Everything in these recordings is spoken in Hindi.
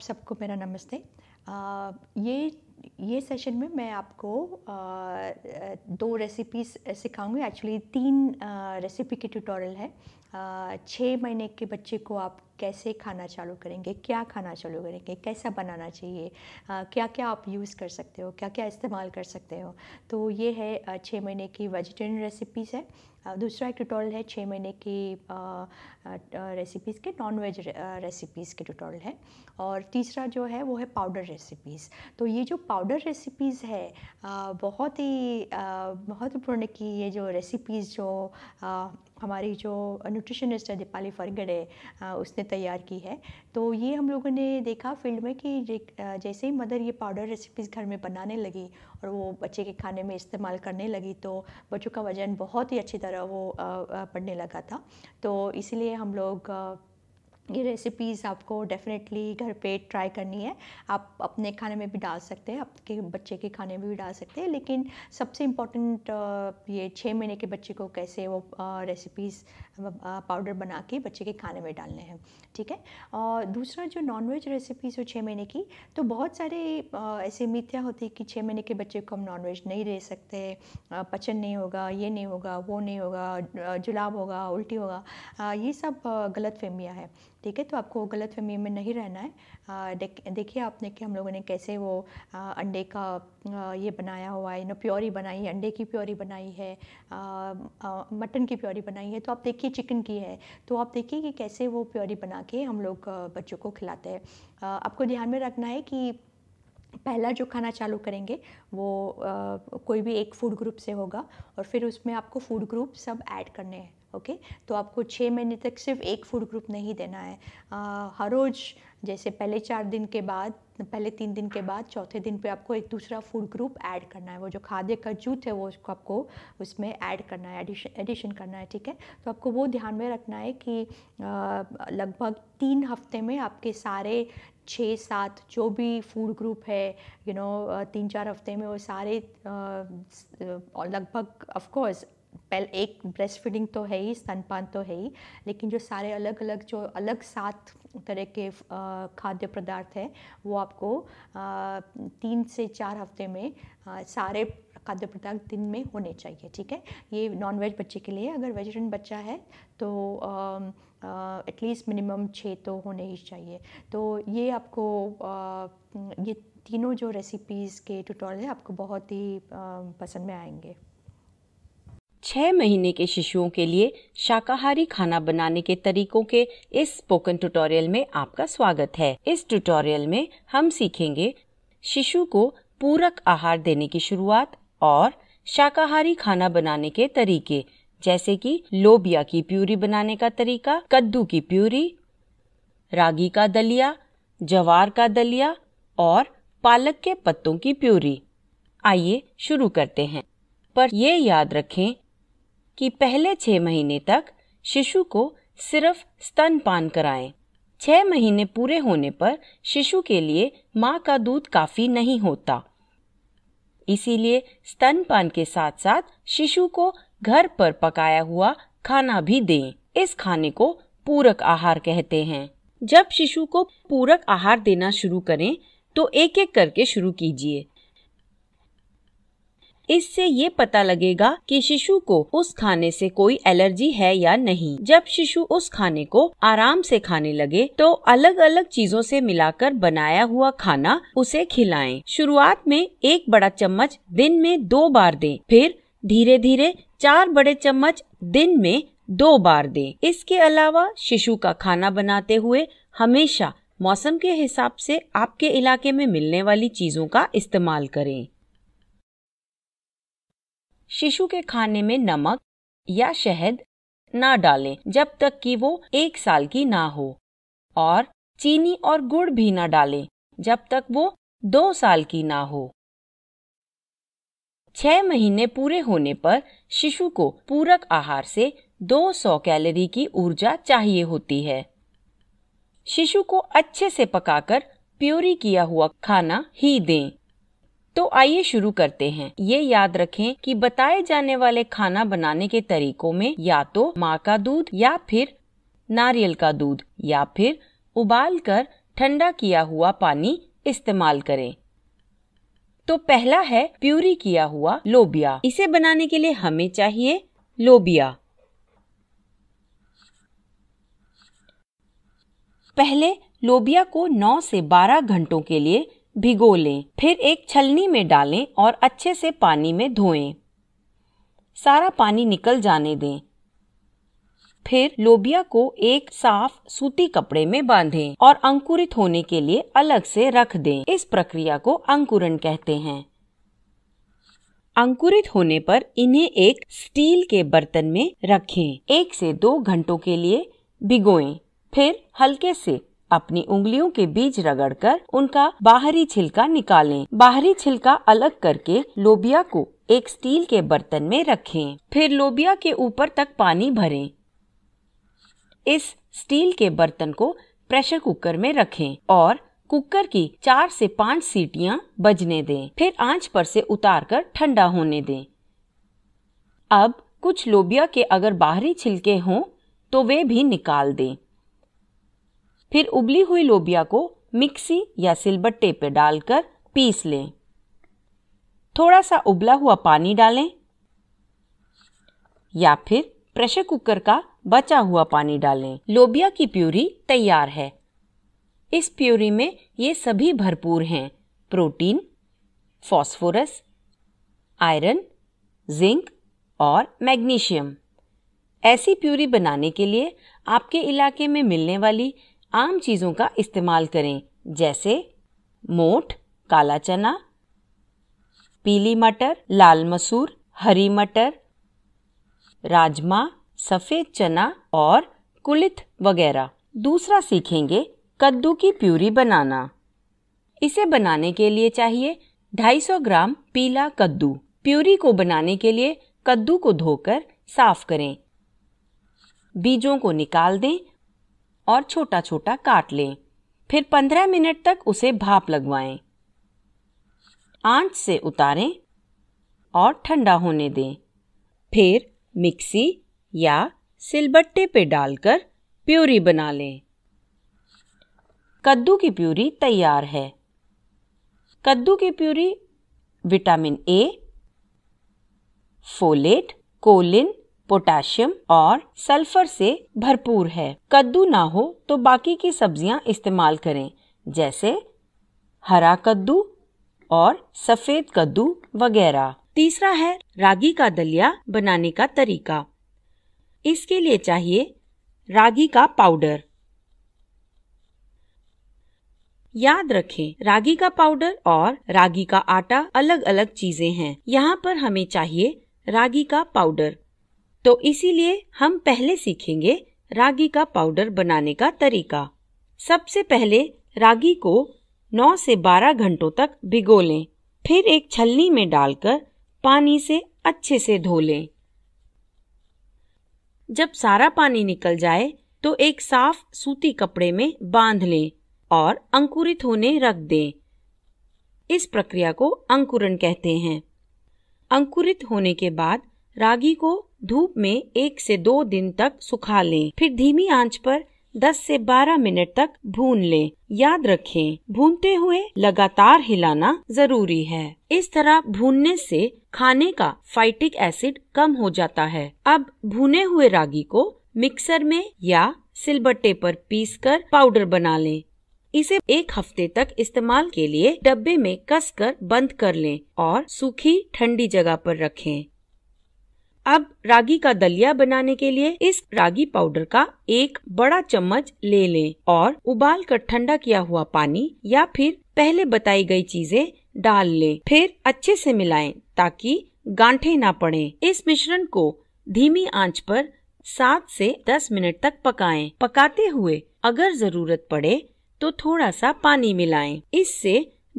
आप सबको मेरा नमस्ते आ, ये ये सेशन में मैं आपको आ, दो रेसिपीज सिखाऊंगी एक्चुअली तीन आ, रेसिपी के ट्यूटोरियल है छः महीने के बच्चे को आप कैसे खाना चालू करेंगे क्या खाना चालू करेंगे कैसा बनाना चाहिए आ, क्या क्या आप यूज़ कर सकते हो क्या क्या इस्तेमाल कर सकते हो तो ये है छः महीने की वेजिटेरियन रेसिपीज़ है Uh, दूसरा एक ट्यूटोरियल है छः महीने की रेसिपीज़ uh, uh, के नॉन वेज रेसिपीज़ के ट्यूटोरियल है और तीसरा जो है वो है पाउडर रेसिपीज़ तो ये जो पाउडर रेसिपीज़ है बहुत ही महत्वपूर्ण की ये जो रेसिपीज़ जो हमारी जो न्यूट्रिशनिस्ट है दीपाली फरगड़े उसने तैयार की है तो ये हम लोगों ने देखा फील्ड में कि जैसे ही मदर ये पाउडर रेसिपीज़ घर में बनाने लगी और वो बच्चे के खाने में इस्तेमाल करने लगी तो बच्चों का वज़न बहुत ही अच्छी तरह वो बढ़ने लगा था तो इसीलिए हम लोग ये रेसिपीज़ आपको डेफ़िनेटली घर पे ट्राई करनी है आप अपने खाने में भी डाल सकते हैं आपके बच्चे के खाने में भी डाल सकते हैं लेकिन सबसे इम्पोर्टेंट ये छः महीने के बच्चे को कैसे वो रेसिपीज़ पाउडर बना के बच्चे के खाने में डालने हैं ठीक है और दूसरा जो नॉनवेज रेसिपीज़ हो छः महीने की तो बहुत सारे ऐसे मिथ्या होती है कि छः महीने के बच्चे को हम नॉनवेज नहीं दे सकते पचन नहीं होगा ये नहीं होगा वो नहीं होगा जुलाब होगा उल्टी होगा ये सब गलत फहमियाँ है ठीक है तो आपको गलत फहमी में नहीं रहना है देखिए आपने कि हम लोगों ने कैसे वो आ, अंडे का आ, ये बनाया हुआ है ना प्योरी बनाई है अंडे की प्योरी बनाई है मटन की प्योरी बनाई है तो आप देखिए चिकन की है तो आप देखिए कि कैसे वो प्योरी बना के हम लोग बच्चों को खिलाते हैं आपको ध्यान में रखना है कि पहला जो खाना चालू करेंगे वो आ, कोई भी एक फूड ग्रुप से होगा और फिर उसमें आपको फूड ग्रुप सब ऐड करने हैं ओके तो आपको छः महीने तक सिर्फ एक फूड ग्रुप नहीं देना है आ, हर रोज़ जैसे पहले चार दिन के बाद पहले तीन दिन के बाद चौथे दिन पे आपको एक दूसरा फूड ग्रुप ऐड करना है वो जो खाद्य का जूथ है वो उसको आपको उसमें ऐड करना है एडिशन एडिशन करना है ठीक है तो आपको वो ध्यान में रखना है कि लगभग तीन हफ्ते में आपके सारे छः सात जो भी फूड ग्रुप है यू you नो know, तीन चार हफ्ते में वो सारे लगभग ऑफकोर्स पहले एक ब्रेस्ट फीडिंग तो है ही स्तनपान तो है ही लेकिन जो सारे अलग अलग जो अलग सात तरह के खाद्य पदार्थ हैं वो आपको तीन से चार हफ्ते में सारे खाद्य पदार्थ दिन में होने चाहिए ठीक है ये नॉन वेज बच्चे के लिए अगर वेजिटेरियन बच्चा है तो एटलीस्ट मिनिमम छः तो होने ही चाहिए तो ये आपको आ, ये तीनों जो रेसिपीज़ के ट्यूटोरियल है आपको बहुत ही पसंद में आएंगे छः महीने के शिशुओं के लिए शाकाहारी खाना बनाने के तरीकों के इस स्पोकन ट्यूटोरियल में आपका स्वागत है इस ट्यूटोरियल में हम सीखेंगे शिशु को पूरक आहार देने की शुरुआत और शाकाहारी खाना बनाने के तरीके जैसे कि लोबिया की प्यूरी बनाने का तरीका कद्दू की प्यूरी रागी का दलिया जवार का दलिया और पालक के पत्तों की प्यूरी आइए शुरू करते हैं पर ये याद रखें कि पहले छः महीने तक शिशु को सिर्फ स्तनपान कराएं। छः महीने पूरे होने पर शिशु के लिए माँ का दूध काफ़ी नहीं होता इसीलिए स्तनपान के साथ साथ शिशु को घर पर पकाया हुआ खाना भी दें इस खाने को पूरक आहार कहते हैं जब शिशु को पूरक आहार देना शुरू करें तो एक एक करके शुरू कीजिए इससे ये पता लगेगा कि शिशु को उस खाने से कोई एलर्जी है या नहीं जब शिशु उस खाने को आराम से खाने लगे तो अलग अलग चीजों से मिलाकर बनाया हुआ खाना उसे खिलाएं। शुरुआत में एक बड़ा चम्मच दिन में दो बार दें, फिर धीरे धीरे चार बड़े चम्मच दिन में दो बार दें। इसके अलावा शिशु का खाना बनाते हुए हमेशा मौसम के हिसाब से आपके इलाके में मिलने वाली चीजों का इस्तेमाल करें शिशु के खाने में नमक या शहद ना डालें जब तक कि वो एक साल की ना हो और चीनी और गुड़ भी ना डालें जब तक वो दो साल की ना हो छह महीने पूरे होने पर शिशु को पूरक आहार से 200 कैलोरी की ऊर्जा चाहिए होती है शिशु को अच्छे से पकाकर प्योरी किया हुआ खाना ही दें तो आइए शुरू करते हैं ये याद रखें कि बताए जाने वाले खाना बनाने के तरीकों में या तो माँ का दूध या फिर नारियल का दूध या फिर उबाल कर ठंडा किया हुआ पानी इस्तेमाल करें तो पहला है प्यूरी किया हुआ लोबिया इसे बनाने के लिए हमें चाहिए लोबिया पहले लोबिया को 9 से 12 घंटों के लिए भिगो लें फिर एक छलनी में डालें और अच्छे से पानी में धोएं सारा पानी निकल जाने दें फिर लोबिया को एक साफ सूती कपड़े में बांधें और अंकुरित होने के लिए अलग से रख दें इस प्रक्रिया को अंकुरण कहते हैं अंकुरित होने पर इन्हें एक स्टील के बर्तन में रखें एक से दो घंटों के लिए भिगोएं फिर हल्के से अपनी उंगलियों के बीज रगड़कर उनका बाहरी छिलका निकालें। बाहरी छिलका अलग करके लोबिया को एक स्टील के बर्तन में रखें। फिर लोबिया के ऊपर तक पानी भरें। इस स्टील के बर्तन को प्रेशर कुकर में रखें और कुकर की चार से पाँच सीटियां बजने दें फिर आंच पर से उतारकर ठंडा होने दें अब कुछ लोबिया के अगर बाहरी छिलके हों तो वे भी निकाल दें फिर उबली हुई लोबिया को मिक्सी या सिलबट्टे पर डालकर पीस लें थोड़ा सा उबला हुआ पानी डालें या फिर प्रेशर कुकर का बचा हुआ पानी डालें लोबिया की प्यूरी तैयार है इस प्यूरी में ये सभी भरपूर हैं प्रोटीन फॉस्फोरस आयरन जिंक और मैग्नीशियम ऐसी प्यूरी बनाने के लिए आपके इलाके में मिलने वाली आम चीज़ों का इस्तेमाल करें जैसे मोठ काला चना पीली मटर लाल मसूर हरी मटर राजमा सफ़ेद चना और कुलित वगैरह दूसरा सीखेंगे कद्दू की प्यूरी बनाना इसे बनाने के लिए चाहिए 250 ग्राम पीला कद्दू प्यूरी को बनाने के लिए कद्दू को धोकर साफ करें बीजों को निकाल दें और छोटा छोटा काट लें फिर पंद्रह मिनट तक उसे भाप लगवाएं। आंच से उतारें और ठंडा होने दें फिर मिक्सी या सिलबट्टे पे डालकर प्यूरी बना लें कद्दू की प्यूरी तैयार है कद्दू की puree vitamin A folate choline potassium और सल्फर से भरपूर है कद्दू ना हो तो बाकी की सब्जियां इस्तेमाल करें जैसे हरा कद्दू और सफेद कद्दू वगैरह तीसरा है रागी का दलिया बनाने का तरीका इसके लिए चाहिए रागी का पाउडर याद रखें रागी का पाउडर और रागी का आटा अलग अलग चीजें हैं यहाँ पर हमें चाहिए रागी का पाउडर तो इसीलिए हम पहले सीखेंगे रागी का पाउडर बनाने का तरीका सबसे पहले रागी को 9 से 12 घंटों तक भिगो लें फिर एक छलनी में डालकर पानी से अच्छे से धो लें जब सारा पानी निकल जाए तो एक साफ सूती कपड़े में बांध लें और अंकुरित होने रख दें इस प्रक्रिया को अंकुरण कहते हैं अंकुरित होने के बाद रागी को धूप में एक से दो दिन तक सुखा लें फिर धीमी आंच पर 10 से 12 मिनट तक भून लें याद रखें भूनते हुए लगातार हिलाना जरूरी है इस तरह भूनने से खाने का फाइटिक एसिड कम हो जाता है अब भुने हुए रागी को मिक्सर में या सिलबट्टे पर पीसकर पाउडर बना लें इसे एक हफ्ते तक इस्तेमाल के लिए डब्बे में कसकर बंद कर लें और सूखी ठंडी जगह पर रखें अब रागी का दलिया बनाने के लिए इस रागी पाउडर का एक बड़ा चम्मच ले लें और उबाल कर ठंडा किया हुआ पानी या फिर पहले बताई गई चीजें डाल लें फिर अच्छे से मिलाएं ताकि गांठे ना पड़े इस मिश्रण को धीमी आंच पर सात से दस मिनट तक पकाएं। पकाते हुए अगर जरूरत पड़े तो थोड़ा सा पानी मिलाएं। इससे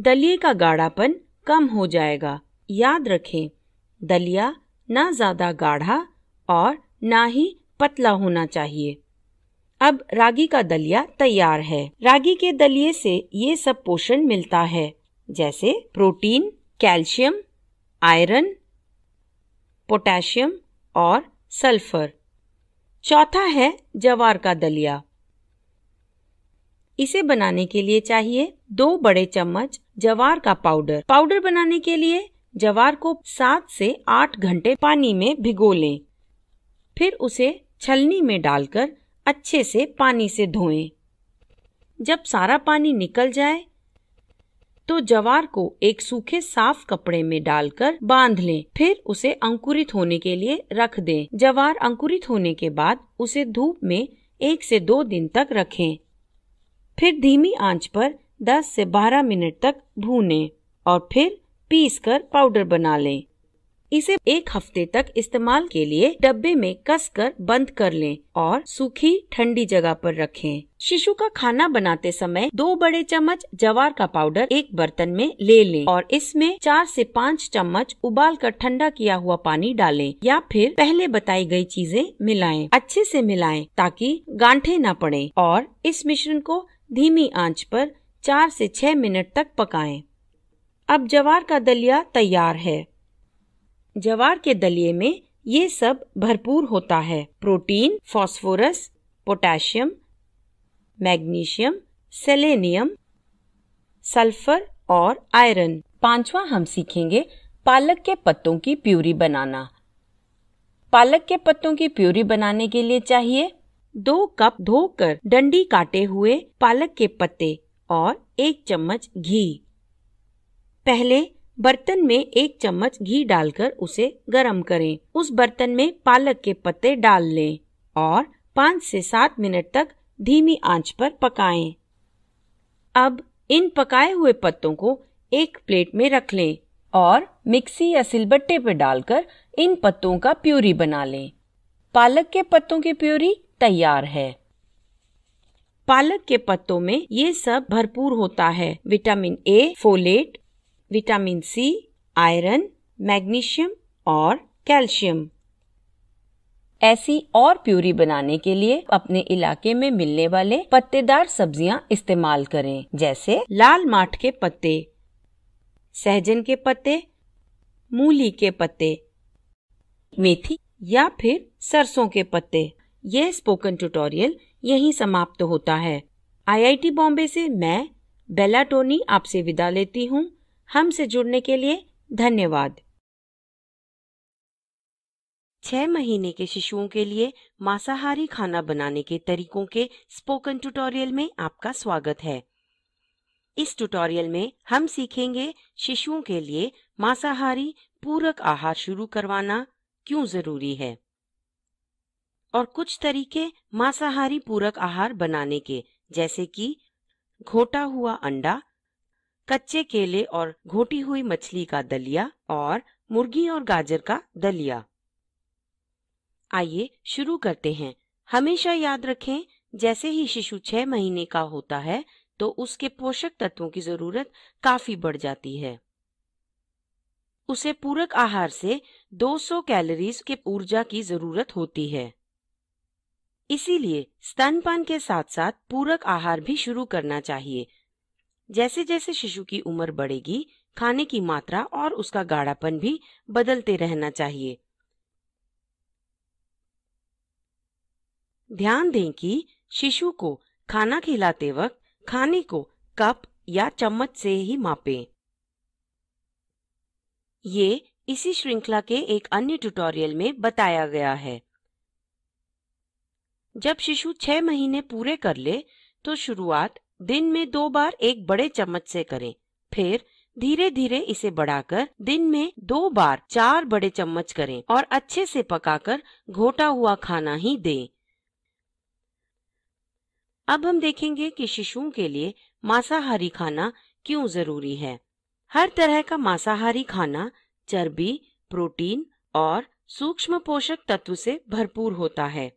दलिये का गाढ़ापन कम हो जाएगा याद रखें दलिया ना ज़्यादा गाढ़ा और ना ही पतला होना चाहिए अब रागी का दलिया तैयार है रागी के दलिये से ये सब पोषण मिलता है जैसे प्रोटीन कैल्शियम आयरन पोटेशियम और सल्फर चौथा है जवार का दलिया इसे बनाने के लिए चाहिए दो बड़े चम्मच जवार का पाउडर पाउडर बनाने के लिए जवार को सात से आठ घंटे पानी में भिगो लें फिर उसे छलनी में डालकर अच्छे से पानी से धोएं। जब सारा पानी निकल जाए तो जवार को एक सूखे साफ कपड़े में डालकर बांध लें फिर उसे अंकुरित होने के लिए रख दें जवार अंकुरित होने के बाद उसे धूप में एक से दो दिन तक रखें फिर धीमी आंच पर 10 से 12 मिनट तक भूनें और फिर पीस कर पाउडर बना लें इसे एक हफ्ते तक इस्तेमाल के लिए डब्बे में कस कर बंद कर लें और सूखी ठंडी जगह पर रखें। शिशु का खाना बनाते समय दो बड़े चम्मच जवार का पाउडर एक बर्तन में ले लें और इसमें चार से पाँच चम्मच उबाल कर ठंडा किया हुआ पानी डालें या फिर पहले बताई गई चीजें मिलाएं। अच्छे से मिलाएं ताकि गांठे न पड़े और इस मिश्रण को धीमी आँच आरोप चार ऐसी छह मिनट तक पकाए अब जवार का दलिया तैयार है जवार के दलिए में ये सब भरपूर होता है protein phosphorus potassium magnesium selenium sulphur और आयरन पांचवा हम सीखेंगे पालक के पत्तों की प्यूरी बनाना पालक के पत्तों की प्यूरी बनाने के लिए चाहिए दो कप धोकर डंडी काटे हुए पालक के पत्ते और एक चम्मच घी पहले बर्तन में एक चम्मच घी डालकर उसे गरम करें उस बर्तन में पालक के पत्ते डाल लें और पाँच से सात मिनट तक धीमी आंच पर पकाएं। अब इन पकाए हुए पत्तों को एक प्लेट में रख लें और मिक्सी या सिलबट्टे पर डालकर इन पत्तों का प्यूरी बना लें पालक के पत्तों की प्यूरी तैयार है पालक के पत्तों में ये सब भरपूर होता है vitamin A folate vitamin C iron magnesium और कैल्शियम ऐसी और प्यूरी बनाने के लिए अपने इलाके में मिलने वाले पत्तेदार सब्जियां इस्तेमाल करें जैसे लाल माठ के पत्ते सहजन के पत्ते मूली के पत्ते मेथी या फिर सरसों के पत्ते यह स्पोकन ट्यूटोरियल यहीं समाप्त होता है आईआईटी बॉम्बे से मैं बेला टोनी आपसे विदा लेती हूँ हमसे जुड़ने के लिए धन्यवाद छह महीने के शिशुओं के लिए मांसाहारी खाना बनाने के तरीकों के स्पोकन ट्यूटोरियल में आपका स्वागत है इस ट्यूटोरियल में हम सीखेंगे शिशुओं के लिए मांसाहारी पूरक आहार शुरू करवाना क्यों जरूरी है और कुछ तरीके मांसाहारी पूरक आहार बनाने के जैसे कि घोटा हुआ अंडा कच्चे केले और घोटी हुई मछली का दलिया और मुर्गी और गाजर का दलिया आइए शुरू करते हैं हमेशा याद रखें जैसे ही शिशु छह महीने का होता है तो उसके पोषक तत्वों की जरूरत काफी बढ़ जाती है उसे पूरक आहार से 200 कैलोरीज के ऊर्जा की जरूरत होती है इसीलिए स्तनपान के साथ साथ पूरक आहार भी शुरू करना चाहिए जैसे जैसे शिशु की उम्र बढ़ेगी खाने की मात्रा और उसका गाढ़ापन भी बदलते रहना चाहिए ध्यान दें कि शिशु को खाना खिलाते वक्त खाने को कप या चम्मच से ही मापें। ये इसी श्रृंखला के एक अन्य ट्यूटोरियल में बताया गया है जब शिशु छह महीने पूरे कर ले तो शुरुआत दिन में दो बार एक बड़े चम्मच से करें फिर धीरे धीरे इसे बढ़ाकर दिन में दो बार चार बड़े चम्मच करें और अच्छे से पकाकर घोटा हुआ खाना ही दें। अब हम देखेंगे कि शिशुओं के लिए मांसाहारी खाना क्यों जरूरी है हर तरह का मांसाहारी खाना चर्बी प्रोटीन और सूक्ष्म पोषक तत्व से भरपूर होता है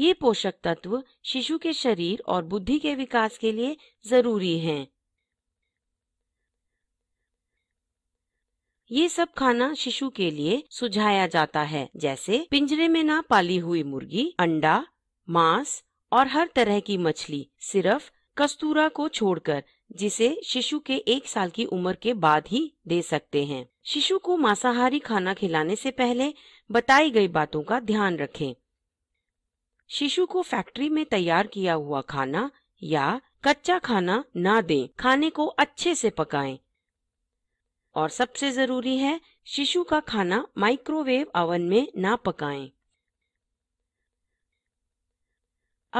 ये पोषक तत्व शिशु के शरीर और बुद्धि के विकास के लिए जरूरी हैं। ये सब खाना शिशु के लिए सुझाया जाता है जैसे पिंजरे में ना पाली हुई मुर्गी अंडा मांस और हर तरह की मछली सिर्फ कस्तूरा को छोड़कर जिसे शिशु के एक साल की उम्र के बाद ही दे सकते हैं शिशु को मांसाहारी खाना खिलाने से पहले बताई गई बातों का ध्यान रखें शिशु को फैक्ट्री में तैयार किया हुआ खाना या कच्चा खाना ना दें खाने को अच्छे से पकाएं और सबसे जरूरी है शिशु का खाना माइक्रोवेव अवन में ना पकाएं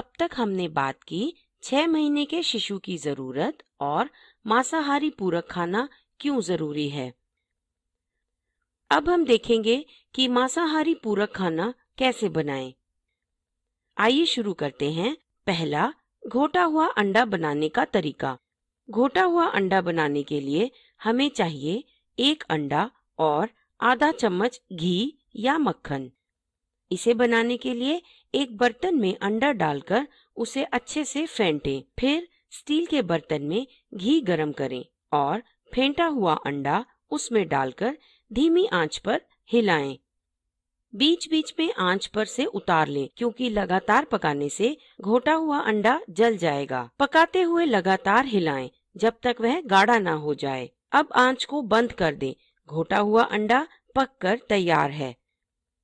अब तक हमने बात की छह महीने के शिशु की जरूरत और मांसाहारी पूरक खाना क्यों जरूरी है अब हम देखेंगे कि मांसाहारी पूरक खाना कैसे बनाएं आइए शुरू करते हैं पहला घोटा हुआ अंडा बनाने का तरीका घोटा हुआ अंडा बनाने के लिए हमें चाहिए एक अंडा और आधा चम्मच घी या मक्खन इसे बनाने के लिए एक बर्तन में अंडा डालकर उसे अच्छे से फेंटें फिर स्टील के बर्तन में घी गरम करें और फेंटा हुआ अंडा उसमें डालकर धीमी आंच पर हिलाएं बीच बीच में आंच पर से उतार लें क्योंकि लगातार पकाने से घोटा हुआ अंडा जल जाएगा पकाते हुए लगातार हिलाएं जब तक वह गाढ़ा ना हो जाए अब आंच को बंद कर दें घोटा हुआ अंडा पक कर तैयार है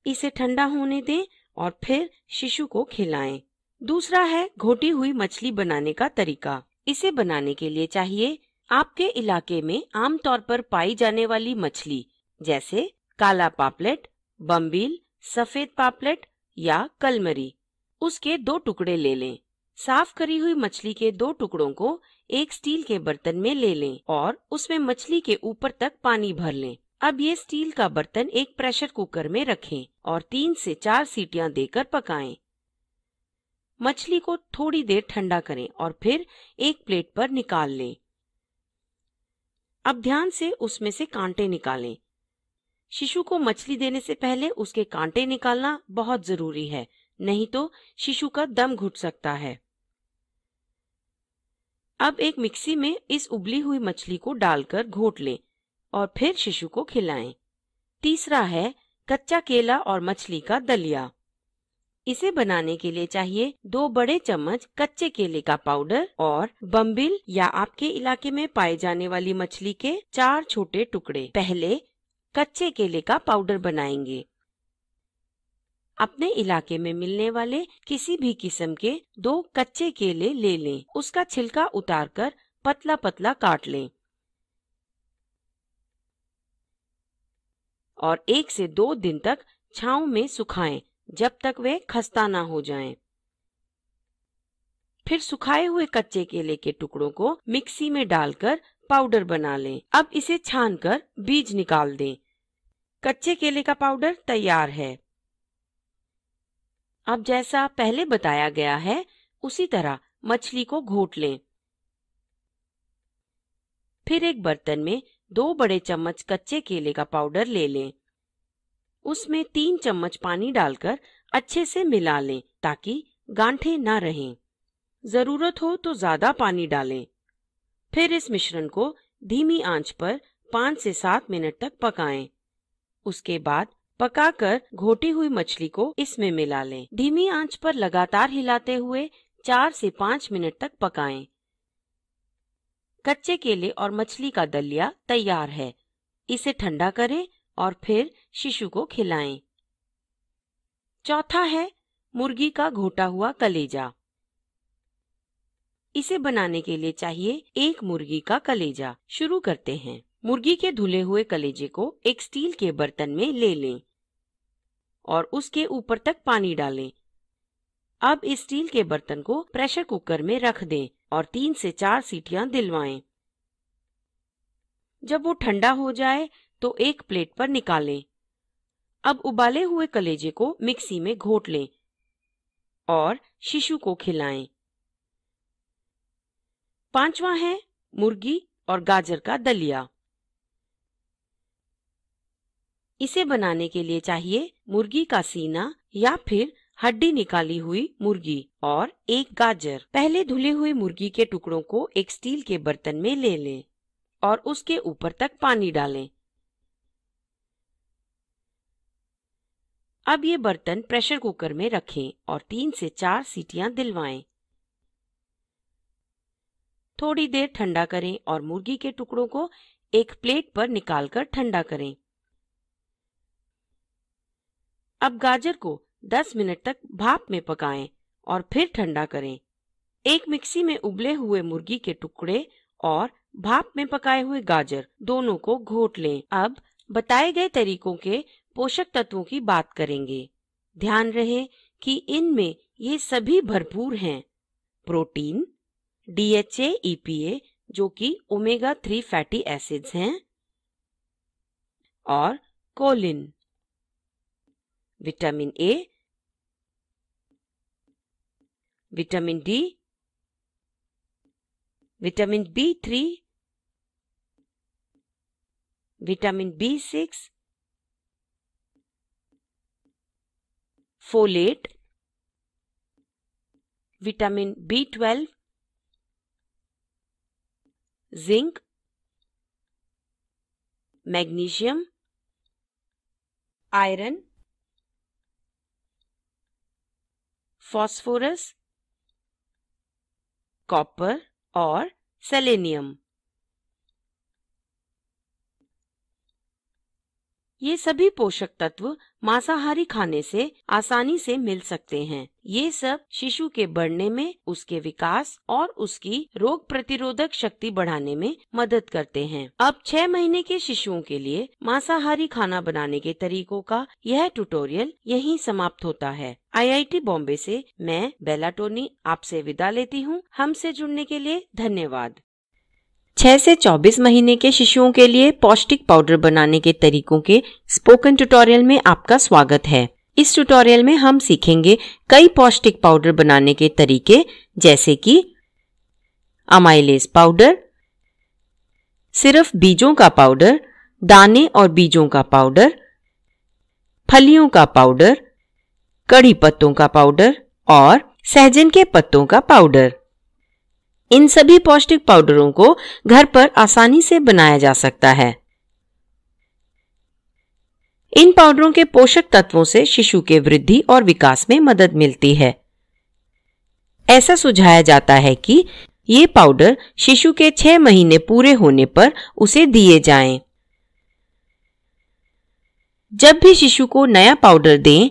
इसे ठंडा होने दें और फिर शिशु को खिलाएं। दूसरा है घोटी हुई मछली बनाने का तरीका इसे बनाने के लिए चाहिए आपके इलाके में आमतौर पर पाई जाने वाली मछली जैसे काला पापलेट बम्बील सफेद पापलेट या कलमरी उसके दो टुकड़े ले लें साफ करी हुई मछली के दो टुकड़ों को एक स्टील के बर्तन में ले लें और उसमें मछली के ऊपर तक पानी भर लें अब ये स्टील का बर्तन एक प्रेशर कुकर में रखें और तीन से चार सीटियां देकर पकाएं। मछली को थोड़ी देर ठंडा करें और फिर एक प्लेट पर निकाल लें अब ध्यान से उसमें से कांटे निकालें शिशु को मछली देने से पहले उसके कांटे निकालना बहुत जरूरी है नहीं तो शिशु का दम घुट सकता है अब एक मिक्सी में इस उबली हुई मछली को डालकर घोट लें और फिर शिशु को खिलाएं। तीसरा है कच्चा केला और मछली का दलिया इसे बनाने के लिए चाहिए दो बड़े चम्मच कच्चे केले का पाउडर और बम्बिल या आपके इलाके में पाए जाने वाली मछली के चार छोटे टुकड़े पहले कच्चे केले का पाउडर बनाएंगे अपने इलाके में मिलने वाले किसी भी किस्म के दो कच्चे केले ले लें उसका छिलका उतारकर पतला पतला काट लें और एक से दो दिन तक छाव में सुखाएं जब तक वे खस्ता ना हो जाएं। फिर सुखाए हुए कच्चे केले के टुकड़ों को मिक्सी में डालकर पाउडर बना लें अब इसे छान कर बीज निकाल दें कच्चे केले का पाउडर तैयार है अब जैसा पहले बताया गया है उसी तरह मछली को घोट लें फिर एक बर्तन में दो बड़े चम्मच कच्चे केले का पाउडर ले लें उसमें तीन चम्मच पानी डालकर अच्छे से मिला लें ताकि गांठे ना रहें जरूरत हो तो ज्यादा पानी डालें फिर इस मिश्रण को धीमी आंच पर पाँच से सात मिनट तक पकाएं। उसके बाद पकाकर घोटी हुई मछली को इसमें मिला लें। धीमी आंच पर लगातार हिलाते हुए चार से पाँच मिनट तक पकाएं। कच्चे केले और मछली का दलिया तैयार है इसे ठंडा करें और फिर शिशु को खिलाएं। चौथा है मुर्गी का घोटा हुआ कलेजा इसे बनाने के लिए चाहिए एक मुर्गी का कलेजा शुरू करते हैं मुर्गी के धुले हुए कलेजे को एक स्टील के बर्तन में ले लें और उसके ऊपर तक पानी डालें अब इस स्टील के बर्तन को प्रेशर कुकर में रख दें और तीन से चार सीटियां दिलवाएं। जब वो ठंडा हो जाए तो एक प्लेट पर निकालें अब उबाले हुए कलेजे को मिक्सी में घोट लें और शिशु को खिलाएं पांचवा है मुर्गी और गाजर का दलिया इसे बनाने के लिए चाहिए मुर्गी का सीना या फिर हड्डी निकाली हुई मुर्गी और एक गाजर पहले धुले हुए मुर्गी के टुकड़ों को एक स्टील के बर्तन में ले लें और उसके ऊपर तक पानी डालें अब ये बर्तन प्रेशर कुकर में रखें और तीन से चार सीटियां दिलवाएं थोड़ी देर ठंडा करें और मुर्गी के टुकड़ों को एक प्लेट पर निकालकर ठंडा करें अब गाजर को 10 मिनट तक भाप में पकाएं और फिर ठंडा करें एक मिक्सी में उबले हुए मुर्गी के टुकड़े और भाप में पकाए हुए गाजर दोनों को घोट लें अब बताए गए तरीकों के पोषक तत्वों की बात करेंगे ध्यान रहे कि इनमें ये सभी भरपूर हैं प्रोटीन डीएचए ईपीए e जो कि ओमेगा थ्री फैटी एसिड्स हैं और choline vitamin A vitamin D vitamin B three vitamin B six folate vitamin B twelve zinc, magnesium, iron, phosphorus, copper or selenium. ये सभी पोषक तत्व मांसाहारी खाने से आसानी से मिल सकते हैं ये सब शिशु के बढ़ने में उसके विकास और उसकी रोग प्रतिरोधक शक्ति बढ़ाने में मदद करते हैं अब छह महीने के शिशुओं के लिए मांसाहारी खाना बनाने के तरीकों का यह ट्यूटोरियल यहीं समाप्त होता है आईआईटी बॉम्बे से मैं बेला टोनी आपसे विदा लेती हूँ हमसे जुड़ने के लिए धन्यवाद 6 से 24 महीने के शिशुओं के लिए पौष्टिक पाउडर बनाने के तरीकों के स्पोकन ट्यूटोरियल में आपका स्वागत है इस ट्यूटोरियल में हम सीखेंगे कई पौष्टिक पाउडर बनाने के तरीके जैसे कि अमाइलेज पाउडर सिर्फ बीजों का पाउडर दाने और बीजों का पाउडर फलियों का पाउडर कड़ी पत्तों का पाउडर और सहजन के पत्तों का पाउडर इन सभी पौष्टिक पाउडरों को घर पर आसानी से बनाया जा सकता है इन पाउडरों के पोषक तत्वों से शिशु के वृद्धि और विकास में मदद मिलती है ऐसा सुझाया जाता है कि ये पाउडर शिशु के छह महीने पूरे होने पर उसे दिए जाएं। जब भी शिशु को नया पाउडर दें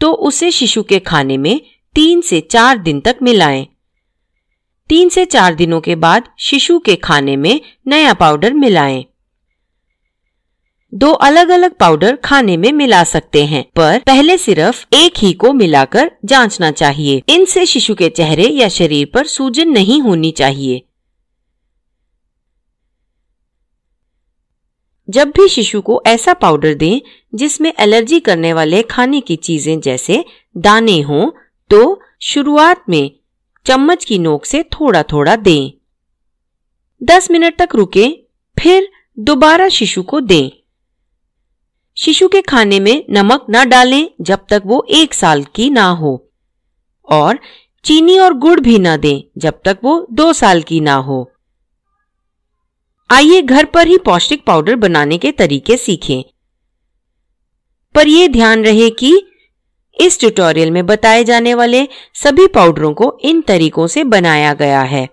तो उसे शिशु के खाने में तीन से चार दिन तक मिलाएं। तीन से चार दिनों के बाद शिशु के खाने में नया पाउडर मिलाएं। दो अलग अलग पाउडर खाने में मिला सकते हैं पर पहले सिर्फ एक ही को मिलाकर जांचना चाहिए इनसे शिशु के चेहरे या शरीर पर सूजन नहीं होनी चाहिए जब भी शिशु को ऐसा पाउडर दें जिसमें एलर्जी करने वाले खाने की चीजें जैसे दाने हों तो शुरुआत में चम्मच की नोक से थोड़ा थोड़ा दें दस मिनट तक रुके फिर दोबारा शिशु को दें शिशु के खाने में नमक ना डालें जब तक वो एक साल की ना हो और चीनी और गुड़ भी ना दें जब तक वो दो साल की ना हो आइए घर पर ही पौष्टिक पाउडर बनाने के तरीके सीखें पर यह ध्यान रहे कि इस ट्यूटोरियल में बताए जाने वाले सभी पाउडरों को इन तरीकों से बनाया गया है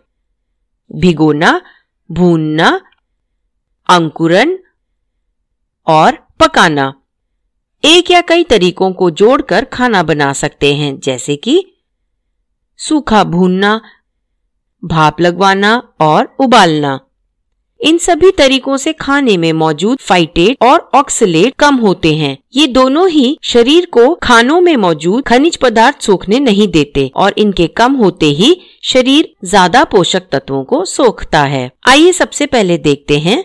भिगोना भूनना अंकुरन और पकाना एक या कई तरीकों को जोड़कर खाना बना सकते हैं जैसे कि सूखा भूनना भाप लगवाना और उबालना इन सभी तरीकों से खाने में मौजूद फाइटेट और ऑक्सीट कम होते हैं ये दोनों ही शरीर को खानों में मौजूद खनिज पदार्थ सोखने नहीं देते और इनके कम होते ही शरीर ज्यादा पोषक तत्वों को सोखता है आइए सबसे पहले देखते हैं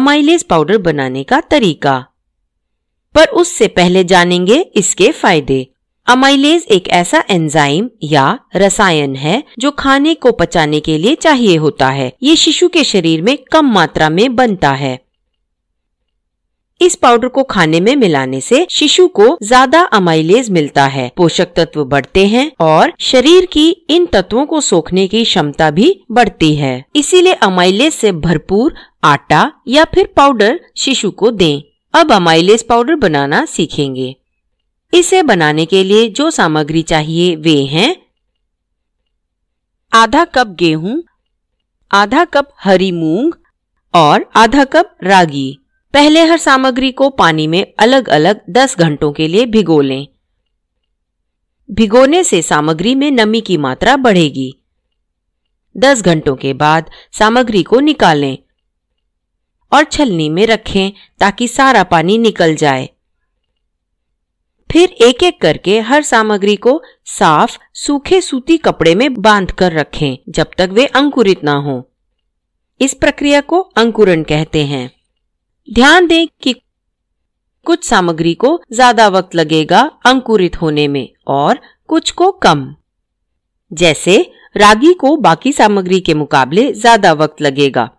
अमाइलेज पाउडर बनाने का तरीका पर उससे पहले जानेंगे इसके फायदे अमाइलेज एक ऐसा एंजाइम या रसायन है जो खाने को पचाने के लिए चाहिए होता है ये शिशु के शरीर में कम मात्रा में बनता है इस पाउडर को खाने में मिलाने से शिशु को ज्यादा अमाइलेज मिलता है पोषक तत्व बढ़ते हैं और शरीर की इन तत्वों को सोखने की क्षमता भी बढ़ती है इसीलिए अमाइलेज से भरपूर आटा या फिर पाउडर शिशु को दें। अब अमाइलेज पाउडर बनाना सीखेंगे इसे बनाने के लिए जो सामग्री चाहिए वे हैं आधा कप गेहूं आधा कप हरी मूंग और आधा कप रागी पहले हर सामग्री को पानी में अलग अलग 10 घंटों के लिए भिगो लें भिगोने से सामग्री में नमी की मात्रा बढ़ेगी 10 घंटों के बाद सामग्री को निकालें और छलनी में रखें ताकि सारा पानी निकल जाए फिर एक एक करके हर सामग्री को साफ सूखे सूती कपड़े में बांध कर रखें जब तक वे अंकुरित ना हो इस प्रक्रिया को अंकुरण कहते हैं ध्यान दें कि कुछ सामग्री को ज्यादा वक्त लगेगा अंकुरित होने में और कुछ को कम जैसे रागी को बाकी सामग्री के मुकाबले ज्यादा वक्त लगेगा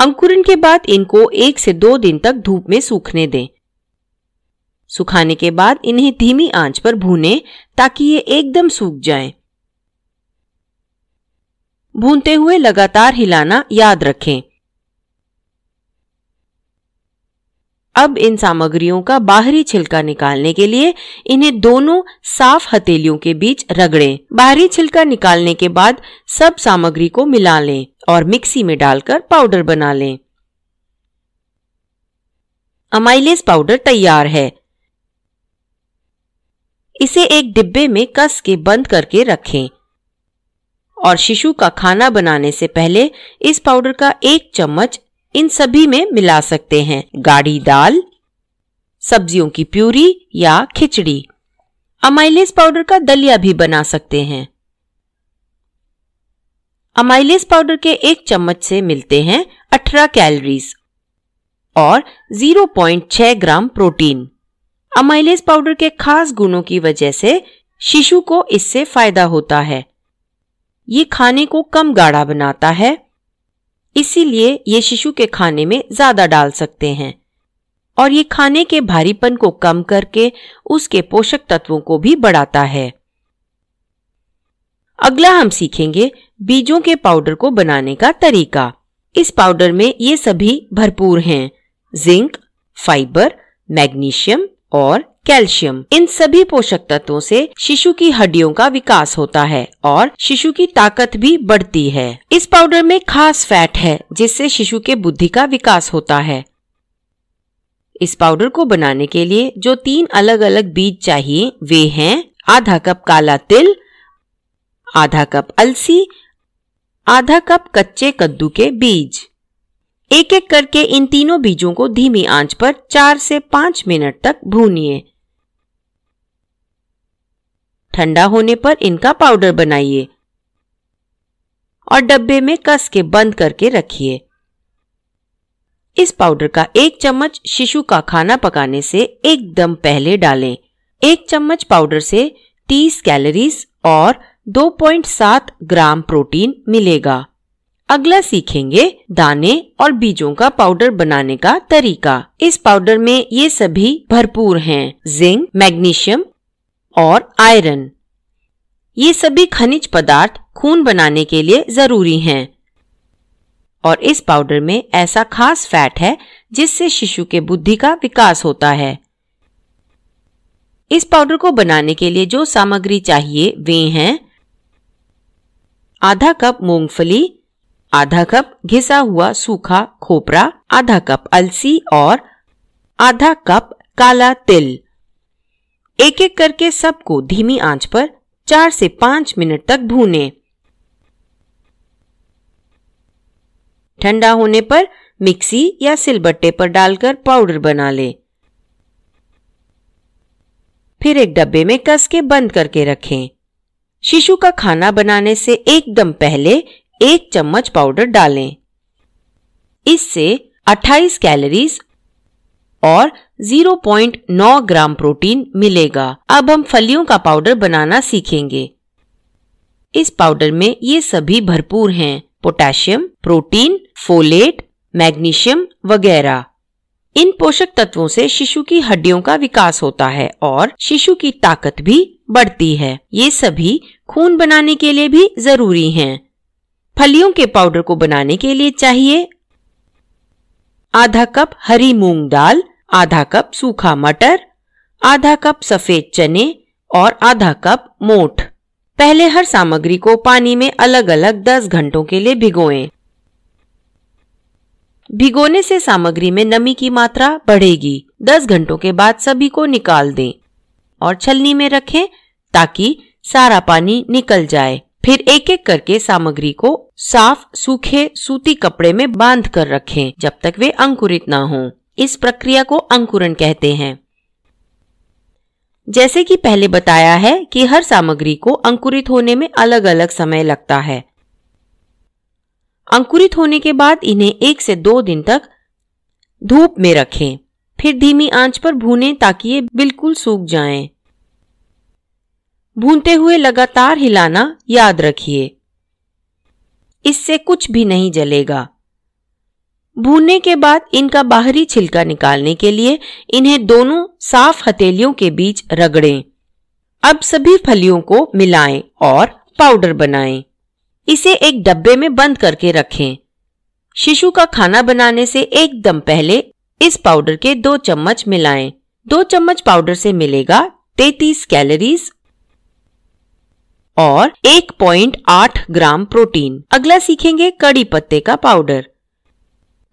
अंकुरण के बाद इनको एक से दो दिन तक धूप में सूखने दें सुखाने के बाद इन्हें धीमी आंच पर भूनें ताकि ये एकदम सूख जाएं। भूनते हुए लगातार हिलाना याद रखें अब इन सामग्रियों का बाहरी छिलका निकालने के लिए इन्हें दोनों साफ हथेलियों के बीच रगड़ें। बाहरी छिलका निकालने के बाद सब सामग्री को मिला लें और मिक्सी में डालकर पाउडर बना लें अमाइलेस पाउडर तैयार है इसे एक डिब्बे में कस के बंद करके रखें और शिशु का खाना बनाने से पहले इस पाउडर का एक चम्मच इन सभी में मिला सकते हैं गाढ़ी दाल सब्जियों की प्यूरी या खिचड़ी अमाइलेस पाउडर का दलिया भी बना सकते हैं अमाइलेस पाउडर के एक चम्मच से मिलते हैं 18 कैलोरीज और 0.6 ग्राम प्रोटीन अमाइलेज पाउडर के खास गुणों की वजह से शिशु को इससे फायदा होता है ये खाने को कम गाढ़ा बनाता है इसीलिए ये शिशु के खाने में ज्यादा डाल सकते हैं और ये खाने के भारीपन को कम करके उसके पोषक तत्वों को भी बढ़ाता है अगला हम सीखेंगे बीजों के पाउडर को बनाने का तरीका इस पाउडर में ये सभी भरपूर हैं जिंक फाइबर मैग्नीशियम और कैल्शियम इन सभी पोषक तत्वों से शिशु की हड्डियों का विकास होता है और शिशु की ताकत भी बढ़ती है इस पाउडर में खास फैट है जिससे शिशु के बुद्धि का विकास होता है इस पाउडर को बनाने के लिए जो तीन अलग अलग बीज चाहिए वे हैं आधा कप काला तिल आधा कप अलसी आधा कप कच्चे कद्दू के बीज एक एक करके इन तीनों बीजों को धीमी आंच पर चार से पांच मिनट तक भूनिए ठंडा होने पर इनका पाउडर बनाइए और डब्बे में कस के बंद करके रखिए इस पाउडर का एक चम्मच शिशु का खाना पकाने से एकदम पहले डालें एक चम्मच पाउडर से 30 कैलोरीज और 2.7 ग्राम प्रोटीन मिलेगा अगला सीखेंगे दाने और बीजों का पाउडर बनाने का तरीका इस पाउडर में ये सभी भरपूर हैं जिंक मैग्नीशियम और आयरन ये सभी खनिज पदार्थ खून बनाने के लिए जरूरी हैं और इस पाउडर में ऐसा खास फैट है जिससे शिशु के बुद्धि का विकास होता है इस पाउडर को बनाने के लिए जो सामग्री चाहिए वे हैं आधा कप मूंगफली आधा कप घिसा हुआ सूखा खोपरा आधा कप अलसी और आधा कप काला तिल एक एक करके सबको धीमी आंच पर चार से पांच मिनट तक भूने ठंडा होने पर मिक्सी या सिलबट्टे पर डालकर पाउडर बना ले फिर एक डब्बे में कस के बंद करके रखें शिशु का खाना बनाने से एकदम पहले एक चम्मच पाउडर डालें इससे 28 कैलोरीज और 0.9 ग्राम प्रोटीन मिलेगा अब हम फलियों का पाउडर बनाना सीखेंगे इस पाउडर में ये सभी भरपूर हैं पोटेशियम प्रोटीन फोलेट मैग्नीशियम वगैरह इन पोषक तत्वों से शिशु की हड्डियों का विकास होता है और शिशु की ताकत भी बढ़ती है ये सभी खून बनाने के लिए भी जरूरी हैं। फलियों के पाउडर को बनाने के लिए चाहिए आधा कप हरी मूंग दाल आधा कप सूखा मटर आधा कप सफेद चने और आधा कप मोठ पहले हर सामग्री को पानी में अलग अलग 10 घंटों के लिए भिगोएं। भिगोने से सामग्री में नमी की मात्रा बढ़ेगी 10 घंटों के बाद सभी को निकाल दें और छलनी में रखें ताकि सारा पानी निकल जाए फिर एक एक करके सामग्री को साफ सूखे सूती कपड़े में बांध कर रखें जब तक वे अंकुरित ना हों। इस प्रक्रिया को अंकुरण कहते हैं जैसे कि पहले बताया है कि हर सामग्री को अंकुरित होने में अलग अलग समय लगता है अंकुरित होने के बाद इन्हें एक से दो दिन तक धूप में रखें फिर धीमी आंच पर भूनें ताकि ये बिल्कुल सूख जाएं। भूनते हुए लगातार हिलाना याद रखिए इससे कुछ भी नहीं जलेगा भूनने के बाद इनका बाहरी छिलका निकालने के लिए इन्हें दोनों साफ हथेलियों के बीच रगड़ें। अब सभी फलियों को मिलाएं और पाउडर बनाएं। इसे एक डब्बे में बंद करके रखें शिशु का खाना बनाने से एकदम पहले इस पाउडर के दो चम्मच मिलाएं। दो चम्मच पाउडर से मिलेगा 33 कैलोरीज और 1.8 ग्राम प्रोटीन अगला सीखेंगे कड़ी पत्ते का पाउडर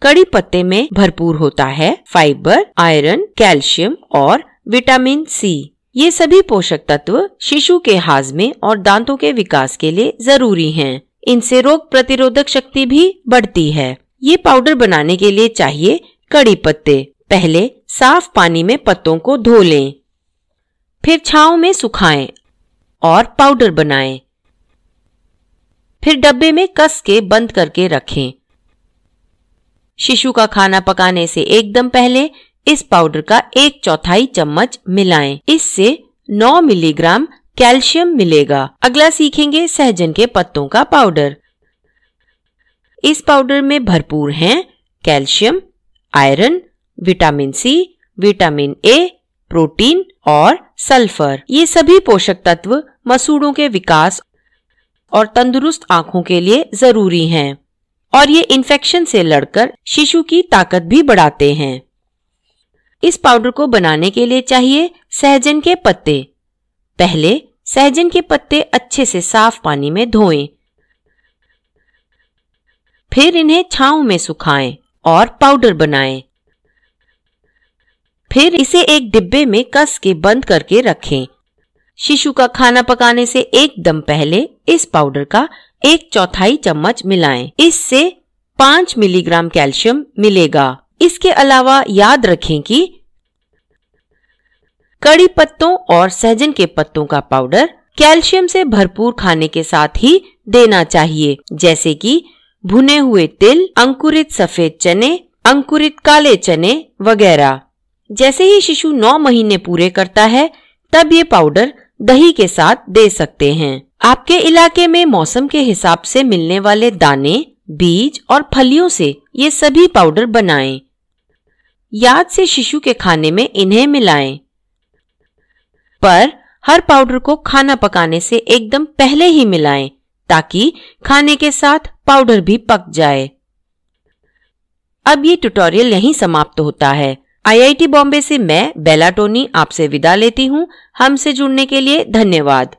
कड़ी पत्ते में भरपूर होता है फाइबर आयरन कैल्शियम और विटामिन सी ये सभी पोषक तत्व शिशु के हाजमे और दांतों के विकास के लिए जरूरी हैं। इनसे रोग प्रतिरोधक शक्ति भी बढ़ती है ये पाउडर बनाने के लिए चाहिए कड़ी पत्ते पहले साफ पानी में पत्तों को धो लें फिर छाव में सुखाएं और पाउडर बनाएं। फिर डब्बे में कस के बंद करके रखें शिशु का खाना पकाने से एकदम पहले इस पाउडर का एक चौथाई चम्मच मिलाएं। इससे 9 मिलीग्राम कैल्शियम मिलेगा अगला सीखेंगे सहजन के पत्तों का पाउडर इस पाउडर में भरपूर हैं calcium iron vitamin C vitamin A protein और सल्फर ये सभी पोषक तत्व मसूड़ों के विकास और तंदुरुस्त आंखों के लिए जरूरी हैं और ये इन्फेक्शन से लड़कर शिशु की ताकत भी बढ़ाते हैं इस पाउडर को बनाने के लिए चाहिए सहजन के पत्ते पहले सहजन के पत्ते अच्छे से साफ पानी में धोएं, फिर इन्हें छाव में सुखाएं और पाउडर बनाएं। फिर इसे एक डिब्बे में कस के बंद करके रखें शिशु का खाना पकाने से एकदम पहले इस पाउडर का एक चौथाई चम्मच मिलाएं। इससे पाँच मिलीग्राम कैल्शियम मिलेगा इसके अलावा याद रखें कि कड़ी पत्तों और सहजन के पत्तों का पाउडर कैल्शियम से भरपूर खाने के साथ ही देना चाहिए जैसे कि भुने हुए तिल अंकुरित सफेद चने अंकुरित काले चने वगैरह जैसे ही शिशु नौ महीने पूरे करता है तब ये पाउडर दही के साथ दे सकते हैं आपके इलाके में मौसम के हिसाब से मिलने वाले दाने बीज और फलियों से ये सभी पाउडर बनाएं। याद से शिशु के खाने में इन्हें मिलाएं। पर हर पाउडर को खाना पकाने से एकदम पहले ही मिलाएं ताकि खाने के साथ पाउडर भी पक जाए अब ये ट्यूटोरियल यहीं समाप्त होता है आईआईटी बॉम्बे से मैं बेला टोनी आपसे विदा लेती हूँ हमसे जुड़ने के लिए धन्यवाद